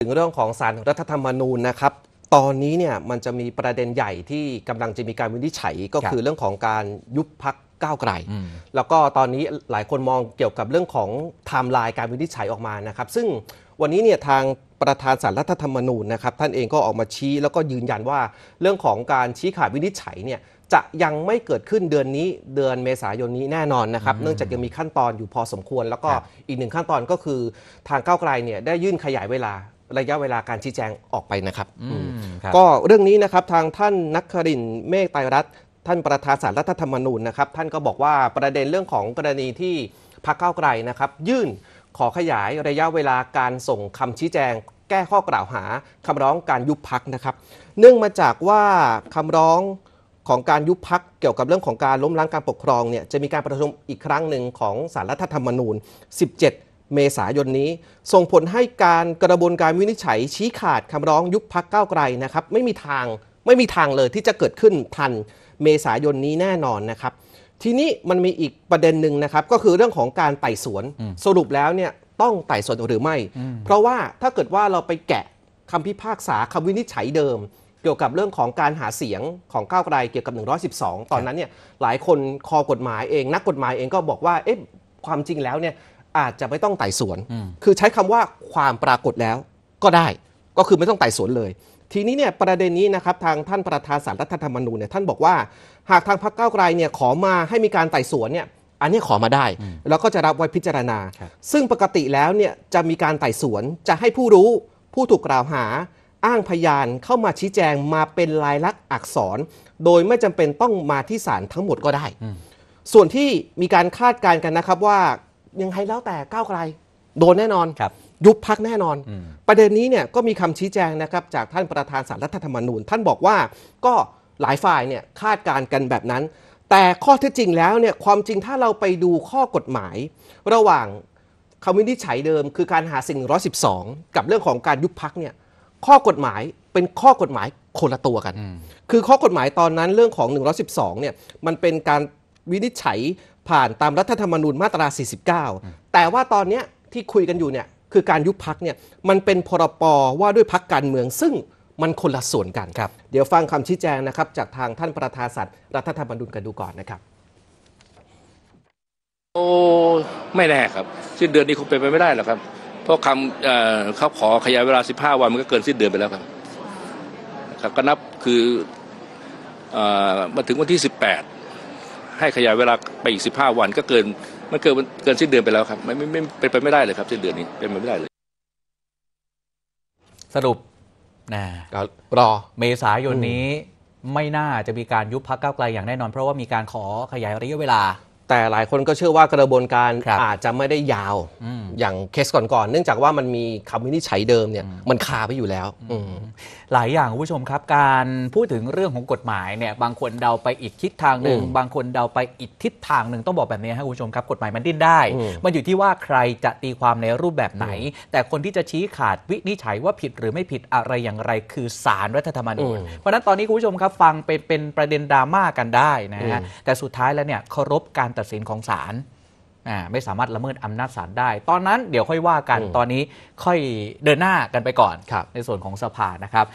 ถึงเรื่องของสารรัฐธรรมนูญนะครับ ตอนนี้เนี่ยมันจะมีประเด็นใหญ่ที่กำลังจะมีการวินิจฉัยก็คือเรื่องของการยุบพักก้าวไกล แล้วก็ตอนนี้หลายคนมองเกี่ยวกับเรื่องของไทม์ไลน์การวินิจฉัยออกมานะครับ ซึ่งวันนี้เนี่ยทางประธานสารรัฐธรรมนูญนะครับท่านเองก็ออกมาชี้แล้วก็ยืนยันว่าเรื่องของการชี้ขาดวินิจฉัยเนี่ยจะยังไม่เกิดขึ้นเดือนนี้เดือนเมษายนนี้แน่นอนนะครับ เนื่องจากยังมีขั้นตอนอยู่พอสมควร แล้วก็อีกหนึ่งขั้นตอนก็คือทางก้าวไกลเนี่ยได้ยื่นขยายเวลาระยะเวลาการชี้แจงออกไปนะครับ ก็เรื่องนี้นะครับทางท่านนักครินเมฆไตรัตท่านประธานสารรัฐธรรมนูญนะครับ ท่านก็บอกว่าประเด็นเรื่องของกรณีที่พรรคก้าวไกลนะครับ ยื่นขอขยายระยะเวลาการส่งคำชี้แจง แก้ข้อกล่าวหา คำร้องการยุบพักนะครับ เนื่องมาจากว่าคำร้องของการยุบพักเกี่ยวกับเรื่องของการล้มล้างการปกครองเนี่ยจะมีการประชุมอีกครั้งหนึ่งของสารรัฐธรรมนูญ 17เมษายนนี้ส่งผลให้การกระบวนการวินิจฉัยชี้ขาดคำร้องยุบพักเก้าไกลนะครับ ไม่มีทางไม่มีทางเลยที่จะเกิดขึ้นทันเมษายนนี้แน่นอนนะครับ ทีนี้มันมีอีกประเด็นหนึ่งนะครับ ก็คือเรื่องของการไต่สวนสรุปแล้วเนี่ยต้องไต่สวนหรือไม่ เพราะว่าถ้าเกิดว่าเราไปแกะคำพิพากษาคำวินิจฉัยเดิม เกี่ยวกับเรื่องของการหาเสียงของก้าวไกลเกี่ยวกับ 112 ตอนนั้นเนี่ยหลายคนคอกฎหมายเอง นักกฎหมายเองก็บอกว่าเอ๊ะความจริงแล้วเนี่ยอาจจะไม่ต้องไต่สวน คือใช้คำว่าความปรากฏแล้วก็ได้ ก็คือไม่ต้องไต่สวนเลย ทีนี้เนี่ยประเด็นนี้นะครับทางท่านประธานสารรัฐธรรมนูญเนี่ยท่านบอกว่าหากทางพรรคก้าไกลเนี่ยขอมาให้มีการไต่สวนเนี่ยอันนี้ขอมาได้ แล้วก็จะรับไว้พิจารณา ซึ่งปกติแล้วเนี่ยจะมีการไต่สวนจะให้ผู้รู้ผู้ถูกกล่าวหาอ้างพยานเข้ามาชี้แจงมาเป็นลายลักษณ์อักษร โดยไม่จำเป็นต้องมาที่ศาลทั้งหมดก็ได้ ส่วนที่มีการคาดการณ์กันนะครับว่ายังไงแล้วแต่ก้าวไกลโดนแน่นอนครับยุบพักแน่นอนอประเด็นนี้เนี่ยก็มีคำชี้แจงนะครับจากท่านประธานสารรัฐธรรมนูญ ท่านบอกว่าก็หลายฝ่ายเนี่ยคาดการณ์กันแบบนั้น แต่ข้อเท็จจริงแล้วเนี่ยความจริงถ้าเราไปดูข้อกฎหมายระหว่างคำวินิจฉัยเดิม คือการหาสิ่ง 112 กับเรื่องของการยุบพักเนี่ยข้อกฎหมายเป็นข้อกฎหมายคนละตัวกัน คือข้อกฎหมายตอนนั้นเรื่องของ 112 เนี่ยมันเป็นการวินิจฉัยผ่านตามรัฐธรรมนูญมาตรา 49 แต่ว่าตอนนี้ที่คุยกันอยู่เนี่ยคือการยุบพักเนี่ยมันเป็นพรปว่าด้วยพักการเมืองซึ่งมันคนละส่วนกันครับ เดี๋ยวฟังคำชี้แจงนะครับ จากทางท่านประธานสัตว์ รัฐธรรมนูญกันดูก่อนนะครับโอ้ไม่แน่ครับ สิ้นเดือนนี้คงเป็นไปไม่ได้หรอกครับ เพราะคำเเขาขอขยายเวลา 15 วันมันก็เกินสิ้นเดือนไปแล้วครับครับก็นับคือมาถึงวันที่ 18ให้ขยายเวลาไปอีก 15 วันก็เกินมันเกินเกินสิ้นเดือนไปแล้วครับ ไม่ไม่ไม่เป็นไปไม่ได้เลยครับสิ้นเดือนนี้เป็นไปไม่ได้เลย สรุปนะก็รอ เมษายนนี้ ไม่น่าจะมีการยุบพักเก้าไกลอย่างแน่นอน เพราะว่ามีการขอขยายระยะเวลาแต่หลายคนก็เชื่อว่ากระบวนการรอาจจะไม่ได้ยาวออย่างเคสก่อนๆ เนื่องจากว่ามันมีคำวินิจฉัยเดิมเนี่ยมันคาไปอยู่แล้ว หลายอย่างคุณผู้ชมครับการพูดถึงเรื่องของกฎหมายเนี่ยบางคนเดาไปอีกทิศทางหนึ่ง บางคนเดาไปอีกทิศทางหนึ่ง ต้องบอกแบบนี้ครับคุณผู้ชมครับกฎหมายมันดิ้นได้ มันอยู่ที่ว่าใครจะตีความในรูปแบบไหน แต่คนที่จะชี้ขาดวินิจฉัยว่าผิดหรือไม่ผิดอะไรอย่างไร คือสารรัฐธรรมนูญเพราะฉะนั้นตอนนี้คุณผู้ชมครับฟังเป็นเป็นประเด็นดราม่ากันได้นะฮะแต่สุดท้ายแล้วเนี่ยเคารพการตัดสินของศาลไม่สามารถละเมิดอำนาจศาลได้ ตอนนั้นเดี๋ยวค่อยว่ากัน ตอนนี้ค่อยเดินหน้ากันไปก่อน ในส่วนของสภานะครับ